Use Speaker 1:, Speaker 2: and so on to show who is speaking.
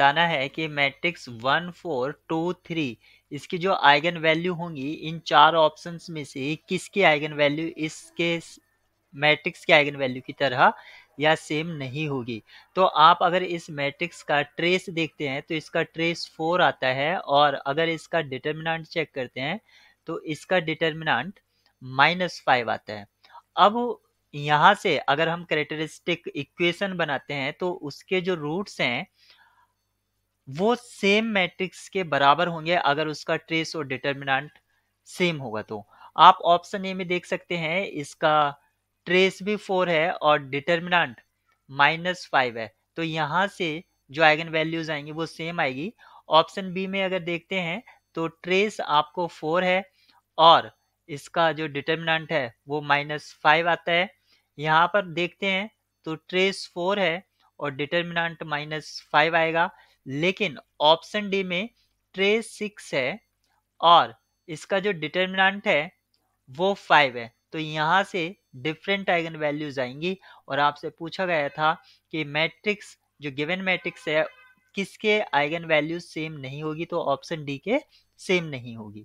Speaker 1: बताना है कि matrix one four two three इसकी जो आइगन वैल्यू होंगी इन चार ऑप्शंस में से किसकी आइगन वैल्यू इसके मैट्रिक्स की आइगन वैल्यू की तरह या सेम नहीं होगी तो आप अगर इस मैट्रिक्स का ट्रेस देखते हैं तो इसका ट्रेस फोर आता है और अगर इसका डिटर्मिनांट चेक करते हैं तो इसका डिटर्मिनांट माइनस फाइव आता है अब यहाँ से अगर हम करेक्टरिस्टिक इक्वेशन बनाते हैं तो उसके जो रूट्स हैं वो सेम मैट्रिक्स के बराबर होंगे अगर उसका ट्रेस और डिटर्मिनेंट सेम होगा तो आप ऑप्शन ए में देख सकते हैं इसका ट्रेस भी फोर है और डिटर्मिनेंट माइनस फाइव है तो यहाँ से जो आइगन वैल्यूज आएंगी वो सेम आएगी ऑप्शन बी में अगर देखते हैं तो ट्रेस आपको फोर है और इसका जो डिटर्मिनेंट है वो माइनस फाइव आता है यहाँ पर देखते हैं तो ट्रेस फोर है और डिटर्मिनेंट माइनस फाइव आएगा लेकिन ऑप्शन डी में ट्रे सिक्स है और इसका जो डिटर्मिनेंट है वो फाइव है तो यहाँ से डिफरेंट आइगन वैल्यूज आएंगी और आपसे पूछा गया था कि मैट्रिक्स जो गिवन मैट्रिक्स है किसके आइगन वैल्यूज सेम नहीं होगी तो ऑप्शन डी के सेम नहीं होगी